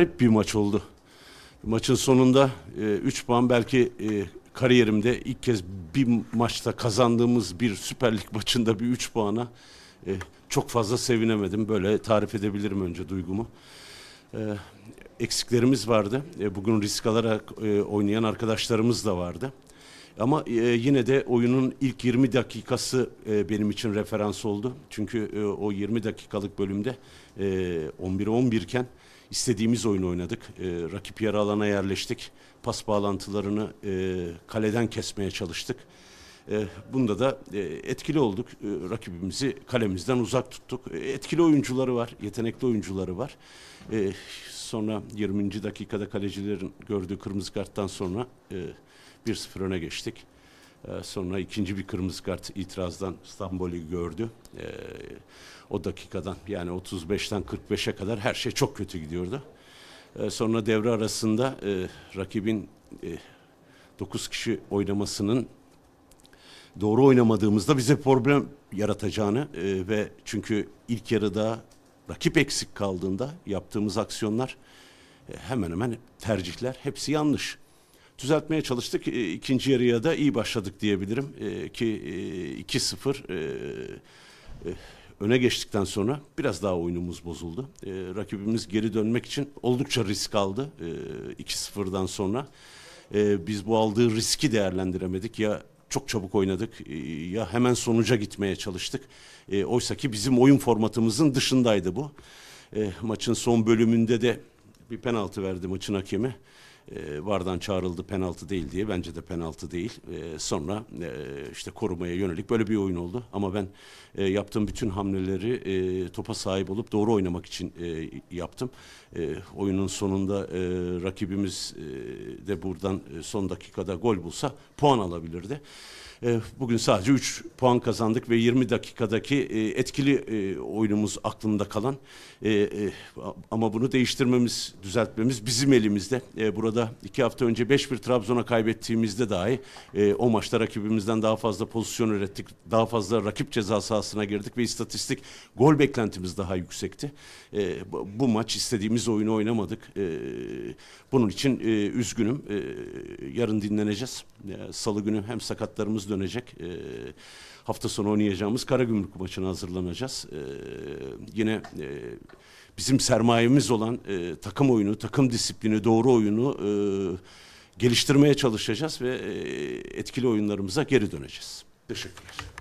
Garip bir maç oldu. Maçın sonunda 3 e, puan belki e, kariyerimde ilk kez bir maçta kazandığımız bir Süper Lig maçında bir 3 puana e, çok fazla sevinemedim. Böyle tarif edebilirim önce duygumu. E, eksiklerimiz vardı. E, bugün risk alarak e, oynayan arkadaşlarımız da vardı. Ama e, yine de oyunun ilk 20 dakikası e, benim için referans oldu. Çünkü e, o 20 dakikalık bölümde e, 11-11 iken istediğimiz oyunu oynadık. E, rakip yarı alana yerleştik. Pas bağlantılarını e, kaleden kesmeye çalıştık. E, bunda da e, etkili olduk. E, rakibimizi kalemizden uzak tuttuk. E, etkili oyuncuları var, yetenekli oyuncuları var. E, sonra 20. dakikada kalecilerin gördüğü kırmızı karttan sonra... E, 1-0 öne geçtik. Ee, sonra ikinci bir kırmızı kart itirazdan İstanbul'u gördü. Ee, o dakikadan yani 35'ten 45'e kadar her şey çok kötü gidiyordu. Ee, sonra devre arasında e, rakibin e, 9 kişi oynamasının doğru oynamadığımızda bize problem yaratacağını e, ve çünkü ilk yarıda rakip eksik kaldığında yaptığımız aksiyonlar e, hemen hemen tercihler hepsi yanlış düzeltmeye çalıştık. E, ikinci yarıya da iyi başladık diyebilirim. E, ki e, 2-0 e, e, öne geçtikten sonra biraz daha oyunumuz bozuldu. E, rakibimiz geri dönmek için oldukça risk aldı e, 2-0'dan sonra. E, biz bu aldığı riski değerlendiremedik. Ya çok çabuk oynadık e, ya hemen sonuca gitmeye çalıştık. E, Oysa ki bizim oyun formatımızın dışındaydı bu. E, maçın son bölümünde de bir penaltı verdi maçın hakemi e, vardan çağrıldı penaltı değil diye bence de penaltı değil. E, sonra e, işte korumaya yönelik böyle bir oyun oldu. Ama ben e, yaptığım bütün hamleleri e, topa sahip olup doğru oynamak için e, yaptım. E, oyunun sonunda e, rakibimiz e, de buradan e, son dakikada gol bulsa puan alabilirdi. E, bugün sadece 3 puan kazandık ve 20 dakikadaki e, etkili e, oyunumuz aklımda kalan e, e, ama bunu değiştirmemiz, düzeltmemiz bizim elimizde. E, burada burada iki hafta önce 5-1 Trabzon'a kaybettiğimizde dahi e, o maçta rakibimizden daha fazla pozisyon ürettik. Daha fazla rakip ceza sahasına girdik ve istatistik gol beklentimiz daha yüksekti. E, bu maç istediğimiz oyunu oynamadık. E, bunun için e, üzgünüm. E, yarın dinleneceğiz. Ee, salı günü hem sakatlarımız dönecek. Ee, hafta sonu oynayacağımız Karagümrük maçına hazırlanacağız. Ee, yine e, bizim sermayemiz olan e, takım oyunu, takım disiplini, doğru oyunu e, geliştirmeye çalışacağız ve etkili oyunlarımıza geri döneceğiz. Teşekkürler.